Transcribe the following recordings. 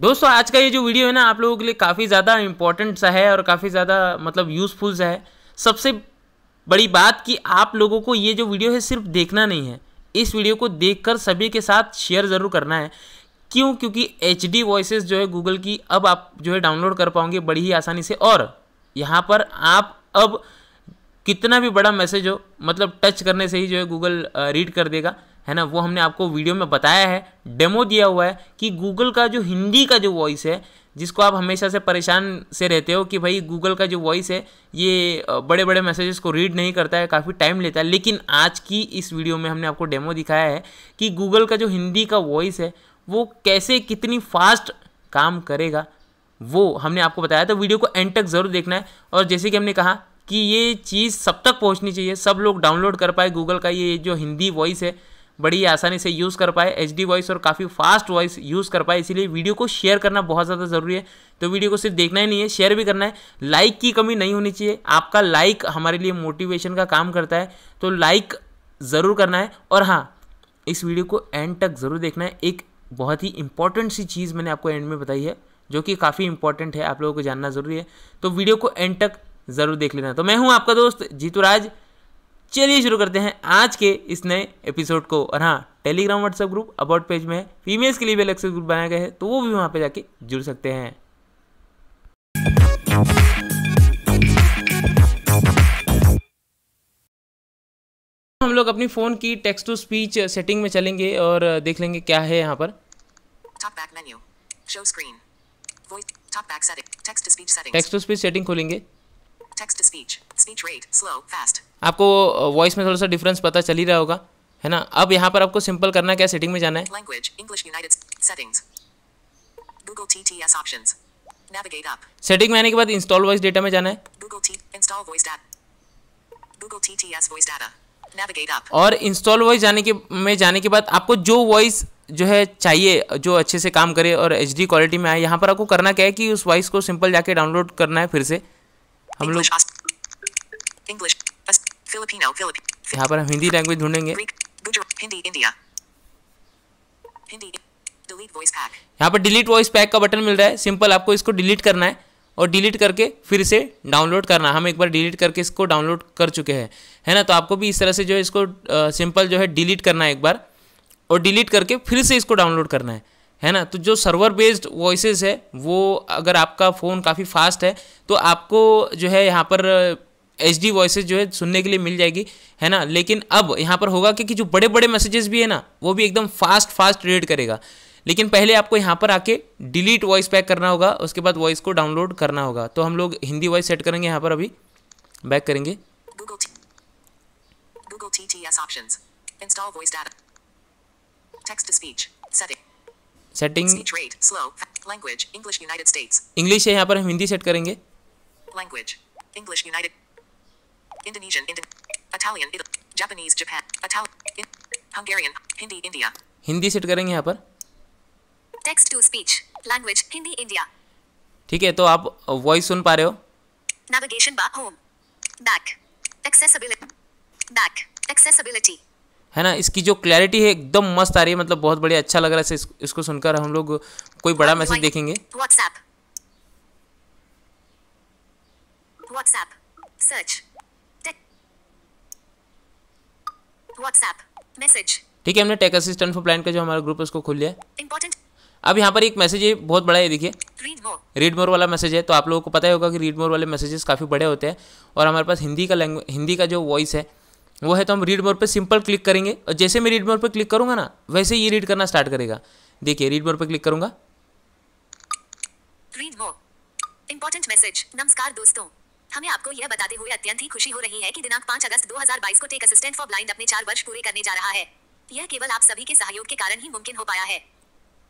दोस्तों आज का ये जो वीडियो है ना आप लोगों के लिए काफ़ी ज़्यादा इम्पोर्टेंट सा है और काफ़ी ज़्यादा मतलब यूज़फुल सा है सबसे बड़ी बात कि आप लोगों को ये जो वीडियो है सिर्फ देखना नहीं है इस वीडियो को देखकर सभी के साथ शेयर ज़रूर करना है क्यों क्योंकि एच डी वॉइसेस जो है गूगल की अब आप जो है डाउनलोड कर पाओगे बड़ी ही आसानी से और यहाँ पर आप अब कितना भी बड़ा मैसेज हो मतलब टच करने से ही जो है गूगल रीड कर देगा है ना वो हमने आपको वीडियो में बताया है डेमो दिया हुआ है कि गूगल का जो हिंदी का जो वॉइस है जिसको आप हमेशा से परेशान से रहते हो कि भाई गूगल का जो वॉइस है ये बड़े बड़े मैसेजेस को रीड नहीं करता है काफ़ी टाइम लेता है लेकिन आज की इस वीडियो में हमने आपको डेमो दिखाया है कि गूगल का जो हिंदी का वॉइस है वो कैसे कितनी फास्ट काम करेगा वो हमने आपको बताया तो वीडियो को एंड तक ज़रूर देखना है और जैसे कि हमने कहा कि ये चीज़ सब तक पहुँचनी चाहिए सब लोग डाउनलोड कर पाए गूगल का ये जो हिंदी वॉइस है बड़ी आसानी से यूज़ कर पाए एच वॉइस और काफ़ी फास्ट वॉइस यूज़ कर पाए इसीलिए वीडियो को शेयर करना बहुत ज़्यादा ज़रूरी है तो वीडियो को सिर्फ देखना ही नहीं है शेयर भी करना है लाइक की कमी नहीं होनी चाहिए आपका लाइक हमारे लिए मोटिवेशन का काम करता है तो लाइक ज़रूर करना है और हाँ इस वीडियो को एंड तक ज़रूर देखना है एक बहुत ही इंपॉर्टेंट सी चीज़ मैंने आपको एंड में बताई है जो कि काफ़ी इंपॉर्टेंट है आप लोगों को जानना ज़रूरी है तो वीडियो को एंड तक ज़रूर देख लेना तो मैं हूँ आपका दोस्त जीतू राज चलिए शुरू करते हैं आज के इस नए एपिसोड को और हाँ Telegram WhatsApp group about page में फीमेल्स के लिए भी अलग से ग्रुप बनाया गया है तो वो भी वहाँ पे जाके जुड़ सकते हैं हम लोग अपनी फ़ोन की टेक्स्ट टू स्पीच सेटिंग में चलेंगे और देख लेंगे क्या है यहाँ पर टेक्स्ट टू स्पीच सेटिंग खोलेंगे text to speech speech rate, slow, fast. आपको वॉइस में थोड़ा सा डिफरेंस पता चल ही रहा होगा है ना अब यहाँ पर आपको सिंपल करना क्या सेटिंग में जाना है language English United settings Google TTS options navigate up setting में आने के बाद इंस्टॉल वॉइस डेटा में जाना है Google T install voice data Google TTS voice data navigate up और इंस्टॉल वॉइस जाने के में जाने के बाद आपको जो वॉइस जो है चाहिए जो अच्छे से काम करे और एच क्वालिटी में आए यहाँ पर आपको करना क्या है कि उस वॉइस को सिंपल जाके डाउनलोड करना है फिर से हम लोग इंग्लिश फिलिपिनो फिलिपिन यहाँ पर हम हिंदी लैंग्वेज ढूंढेंगे हिंदी इंडिया यहाँ पर डिलीट वॉइस पैक का बटन मिल रहा है सिंपल आपको इसको डिलीट करना है और डिलीट करके फिर से डाउनलोड करना हम एक बार डिलीट करके इसको डाउनलोड कर चुके हैं है ना तो आपको भी इस तरह से जो है इसको सिंपल जो है डिलीट करना है एक बार और डिलीट करके फिर से इसको डाउनलोड करना है है ना तो जो सर्वर बेस्ड वॉइसेस है वो अगर आपका फ़ोन काफ़ी फास्ट है तो आपको जो है यहाँ पर एच डी वॉइसेज जो है सुनने के लिए मिल जाएगी है ना लेकिन अब यहाँ पर होगा कि जो बड़े बड़े मैसेजेस भी है ना वो भी एकदम फास्ट फास्ट रीड करेगा लेकिन पहले आपको यहाँ पर आके डिलीट वॉइस पैक करना होगा उसके बाद वॉइस को डाउनलोड करना होगा तो हम लोग हिंदी वॉइस सेट करेंगे यहाँ पर अभी बैक करेंगे Google TTS options. Install voice data. Text to speech. Setting. Setting language English United States English है यहाँ पर हम हिंदी सेट करेंगे language English United Indonesian Italian Japanese Japan Italian Hungarian Hindi India Hindi set करेंगे यहाँ पर text to speech language Hindi India ठीक है तो आप वॉइस सुन पा रहे हो navigation bar home back accessibility back accessibility है ना इसकी जो क्लैरिटी है एकदम मस्त आ रही है मतलब बहुत बढ़िया अच्छा लग रहा है इस, इसको सुनकर हम लोग कोई बड़ा मैसेज देखेंगे WhatsApp, search, WhatsApp, message. ठीक है हमने टेक असिस्टेंट फॉर प्लान का जो हमारा ग्रुप है उसको खोल लिया Important. अब यहाँ पर एक मैसेज है बहुत बड़ा है देखिए रीड मोर वाला मैसेज है तो आप लोगों को पता ही होगा कि रीड मोर वाले मैसेजेस काफ़ी बड़े होते हैं और हमारे पास हिंदी का लैंग्वेज हिंदी का जो वॉइस है वो है तो हम रीड मोर पे सिंपल क्लिक करेंगे और जैसे मैं रीड मोर पे क्लिक करूँगा ना वैसे ये रीड करना स्टार्ट करेगा देखिए रीड मोर पे क्लिक करूँगा इंपॉर्टेंट मैसेज नमस्कार दोस्तों हमें आपको यह बताते हुए अत्यंत ही खुशी हो रही है कि दिनांक 5 अगस्त 2022 को टेक असिस्टेंट फॉर ब्लाइंड अपने चार वर्ष पूरे करने जा रहा है यह केवल आप सभी के सहयोग के कारण ही मुमकिन हो पाया है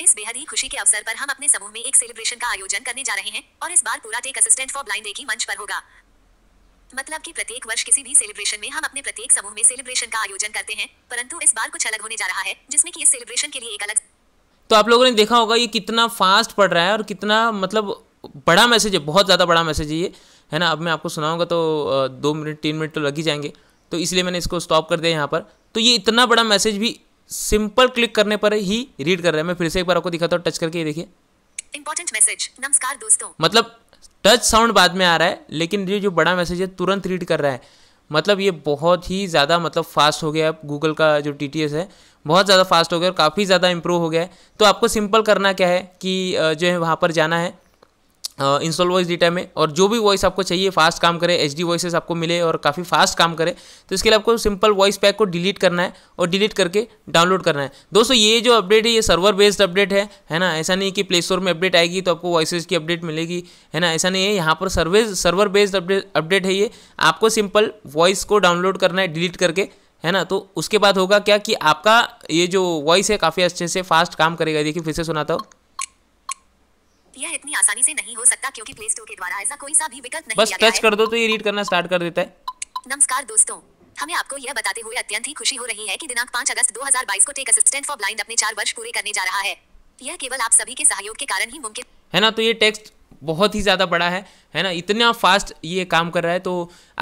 इस बेहद ही खुशी के अवसर पर हम अपने समूह में एक सेलिब्रेशन का आयोजन करने जा रहे हैं और इस बार पूरा टेक असिस्टेंट फॉर ब्लाइंड एक ही मंच पर होगा मतलब कि प्रत्येक वर्ष किसी भी सेलिब्रेशन में हम अपने प्रत्येक समूह में सेलिब्रेशन का आयोजन करते हैं परंतु इस बार कुछ अलग होने जा रहा है जिसमें कि इस सेलिब्रेशन के लिए एक अलग तो आप लोगों ने देखा होगा ये कितना फास्ट पढ़ रहा है और कितना मतलब बड़ा मैसेज है बहुत ज़्यादा बड़ा मैसेज है ये है ना अब मैं आपको सुनाऊंगा तो दो मिनट तीन मिनट तो लग ही जाएंगे तो इसलिए मैंने इसको स्टॉप कर दिया यहाँ पर तो ये इतना बड़ा मैसेज भी सिंपल क्लिक करने पर ही रीड कर रहा है मैं फिर से एक बार आपको दिखाता हूँ टच करके ये देखिए इंपॉर्टेंट मैसेज नमस्कार दोस्तों मतलब टच साउंड बाद में आ रहा है लेकिन ये जो बड़ा मैसेज है तुरंत रीड कर रहा है मतलब ये बहुत ही ज़्यादा मतलब फास्ट हो गया अब गूगल का जो टी है बहुत ज़्यादा फास्ट हो गया और काफ़ी ज़्यादा इम्प्रूव हो गया है तो आपको सिंपल करना क्या है कि जो है वहाँ पर जाना है इंस्टॉल वॉइस डेटा में और जो भी वॉइस आपको चाहिए फास्ट काम करे एच डी वॉइसेस आपको मिले और काफ़ी फास्ट काम करे तो इसके लिए आपको सिंपल वॉइस पैक को डिलीट करना है और डिलीट करके डाउनलोड करना है दोस्तों ये जो अपडेट है ये सर्वर बेस्ड अपडेट है है ना ऐसा नहीं कि प्ले स्टोर में अपडेट आएगी तो आपको वॉइसेज की अपडेट मिलेगी है ना ऐसा नहीं है यहाँ पर सर्वेज सर्वर बेस्ड अपडेट अपडेट है ये आपको सिंपल वॉइस को डाउनलोड करना है डिलीट करके है ना तो उसके बाद होगा क्या कि आपका ये जो वॉइस है काफ़ी अच्छे से फास्ट काम करेगा देखिए फिर से सुनाता हूँ यह इतनी आसानी से नहीं हो सकता क्योंकि प्ले स्टोर के द्वारा ऐसा कोई सा भी विकल्प नहीं बस टच कर दो तो ये रीड करना स्टार्ट कर देता है नमस्कार दोस्तों हमें आपको यह बताते हुए अत्यंत ही खुशी हो रही है कि दिनांक 5 अगस्त 2022 को टेक असिस्टेंट फॉर ब्लाइंड अपने चार वर्ष पूरे करने जा रहा है यह केवल आप सभी के सहयोग के कारण ही मुमकिन है ना तो ये टेक्स्ट बहुत ही ज़्यादा बड़ा है है ना इतना फास्ट ये काम कर रहा है तो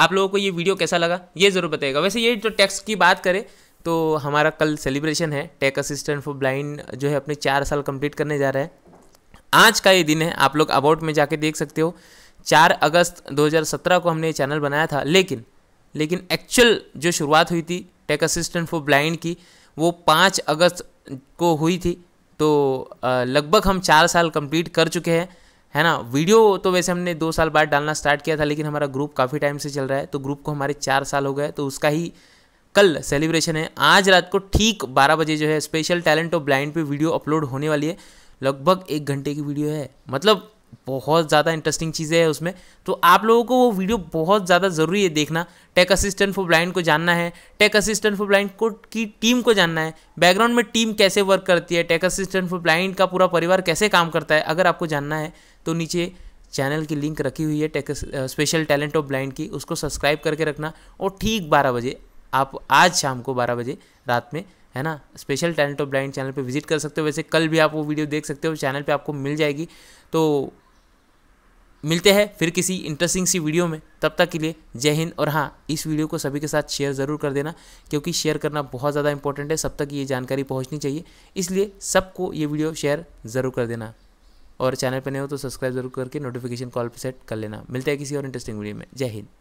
आप लोगों को ये वीडियो कैसा लगा ये ज़रूर बताएगा वैसे ये जो टेक्स्ट की बात करें तो हमारा कल सेलिब्रेशन है टेक असिस्टेंट फॉर ब्लाइंड जो है अपने चार साल कंप्लीट करने जा रहा है आज का ये दिन है आप लोग अबाउट में जाके देख सकते हो चार अगस्त 2017 को हमने ये चैनल बनाया था लेकिन लेकिन एक्चुअल जो शुरुआत हुई थी टेक असिस्टेंट फॉर ब्लाइंड की वो पाँच अगस्त को हुई थी तो लगभग हम चार साल कंप्लीट कर चुके हैं है ना वीडियो तो वैसे हमने दो साल बाद डालना स्टार्ट किया था लेकिन हमारा ग्रुप काफ़ी टाइम से चल रहा है तो ग्रुप को हमारे चार साल हो गए तो उसका ही कल सेलिब्रेशन है आज रात को ठीक 12 बजे जो है स्पेशल टैलेंट ऑफ ब्लाइंड पे वीडियो अपलोड होने वाली है लगभग एक घंटे की वीडियो है मतलब बहुत ज़्यादा इंटरेस्टिंग चीज़ें हैं उसमें तो आप लोगों को वो वीडियो बहुत ज़्यादा ज़रूरी है देखना टेक असिस्टेंट फॉर ब्लाइंड को जानना है टेक असिस्टेंट फॉर ब्लाइंड को की टीम को जानना है बैकग्राउंड में टीम कैसे वर्क करती है टेक असिस्टेंट फॉर ब्लाइंड का पूरा परिवार कैसे काम करता है अगर आपको जानना है तो नीचे चैनल की लिंक रखी हुई है tech special talent of blind की उसको सब्सक्राइब करके रखना और ठीक बारह बजे आप आज शाम को बारह बजे रात में है ना special talent of blind channel पे विजिट कर सकते हो वैसे कल भी आप वो वीडियो देख सकते हो चैनल पे आपको मिल जाएगी तो मिलते हैं फिर किसी इंटरेस्टिंग सी वीडियो में तब तक के लिए जय हिंद और हाँ इस वीडियो को सभी के साथ शेयर ज़रूर कर देना क्योंकि शेयर करना बहुत ज़्यादा इंपॉर्टेंट है सब तक ये जानकारी पहुँचनी चाहिए इसलिए सबको ये वीडियो शेयर ज़रूर कर देना और चैनल पर नहीं हो तो सब्सक्राइब जरूर करके नोटिफिकेशन कॉल पर सेट कर लेना मिलते हैं किसी और इंटरेस्टिंग वीडियो में जय हिंद